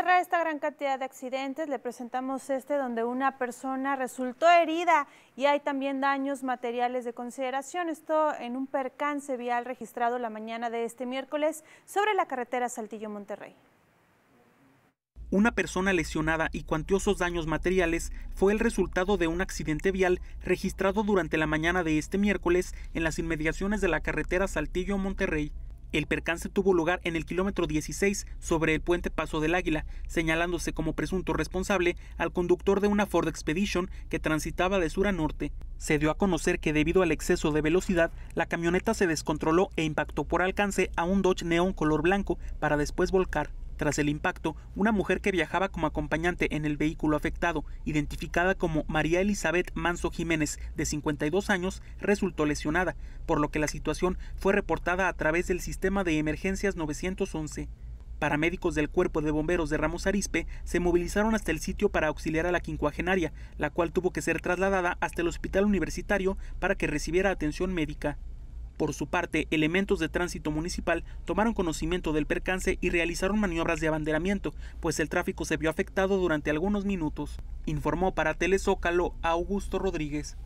cerrar esta gran cantidad de accidentes, le presentamos este donde una persona resultó herida y hay también daños materiales de consideración. Esto en un percance vial registrado la mañana de este miércoles sobre la carretera Saltillo-Monterrey. Una persona lesionada y cuantiosos daños materiales fue el resultado de un accidente vial registrado durante la mañana de este miércoles en las inmediaciones de la carretera Saltillo-Monterrey. El percance tuvo lugar en el kilómetro 16 sobre el puente Paso del Águila, señalándose como presunto responsable al conductor de una Ford Expedition que transitaba de sur a norte. Se dio a conocer que debido al exceso de velocidad, la camioneta se descontroló e impactó por alcance a un Dodge Neon color blanco para después volcar. Tras el impacto, una mujer que viajaba como acompañante en el vehículo afectado, identificada como María Elizabeth Manso Jiménez, de 52 años, resultó lesionada, por lo que la situación fue reportada a través del sistema de emergencias 911. Paramédicos del Cuerpo de Bomberos de Ramos Arispe se movilizaron hasta el sitio para auxiliar a la quincuagenaria, la cual tuvo que ser trasladada hasta el hospital universitario para que recibiera atención médica. Por su parte, elementos de tránsito municipal tomaron conocimiento del percance y realizaron maniobras de abanderamiento, pues el tráfico se vio afectado durante algunos minutos, informó para Telezócalo Augusto Rodríguez.